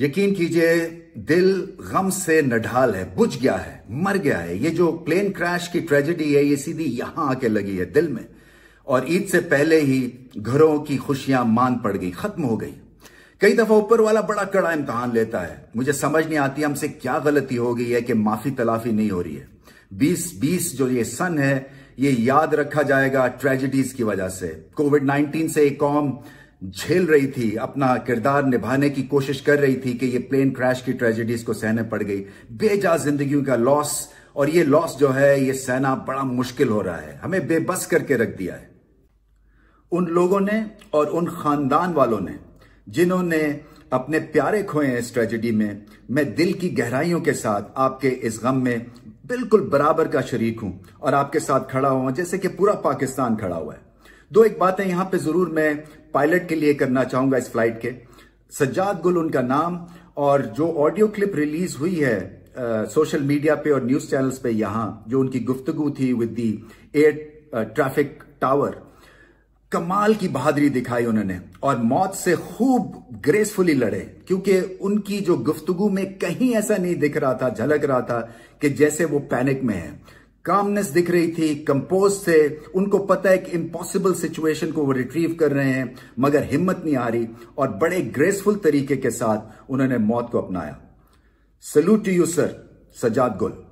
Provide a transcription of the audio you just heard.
यकीन कीजिए दिल गम से नढाल है बुझ गया है मर गया है ये जो प्लेन क्रैश की ट्रेजेडी है ये सीधी यहां आके लगी है दिल में और ईद से पहले ही घरों की खुशियां मान पड़ गई खत्म हो गई कई दफा ऊपर वाला बड़ा कड़ा इम्तहान लेता है मुझे समझ नहीं आती हमसे क्या गलती हो गई है कि माफी तलाफी नहीं हो रही है बीस बीस जो ये सन है ये याद रखा जाएगा ट्रेजिडीज की वजह से कोविड नाइन्टीन से एक कौम झेल रही थी अपना किरदार निभाने की कोशिश कर रही थी कि ये प्लेन क्रैश की ट्रेजेडीज को सहने पड़ गई बेजा जिंदगी का लॉस और ये लॉस जो है ये सहना बड़ा मुश्किल हो रहा है हमें बेबस करके रख दिया है उन लोगों ने और उन खानदान वालों ने जिन्होंने अपने प्यारे खोए हैं इस ट्रेजेडी में मैं दिल की गहराइयों के साथ आपके इस गम में बिल्कुल बराबर का शरीक हूं और आपके साथ खड़ा हुआ जैसे कि पूरा पाकिस्तान खड़ा हुआ है दो एक बातें यहां पे जरूर मैं पायलट के लिए करना चाहूंगा इस फ्लाइट के सज्जाद गुल उनका नाम और जो ऑडियो क्लिप रिलीज हुई है सोशल मीडिया पे और न्यूज चैनल्स पे यहां जो उनकी गुफ्तगु थी with the air traffic tower कमाल की बहादुरी दिखाई उन्होंने और मौत से खूब ग्रेसफुली लड़े क्योंकि उनकी जो गुफ्तगु में कहीं ऐसा नहीं दिख रहा था झलक रहा था कि जैसे वो पैनिक में है कामनेस दिख रही थी कंपोज थे उनको पता है कि इम्पॉसिबल सिचुएशन को वो रिट्रीव कर रहे हैं मगर हिम्मत नहीं आ रही और बड़े ग्रेसफुल तरीके के साथ उन्होंने मौत को अपनाया salute to you sir Sajad गुल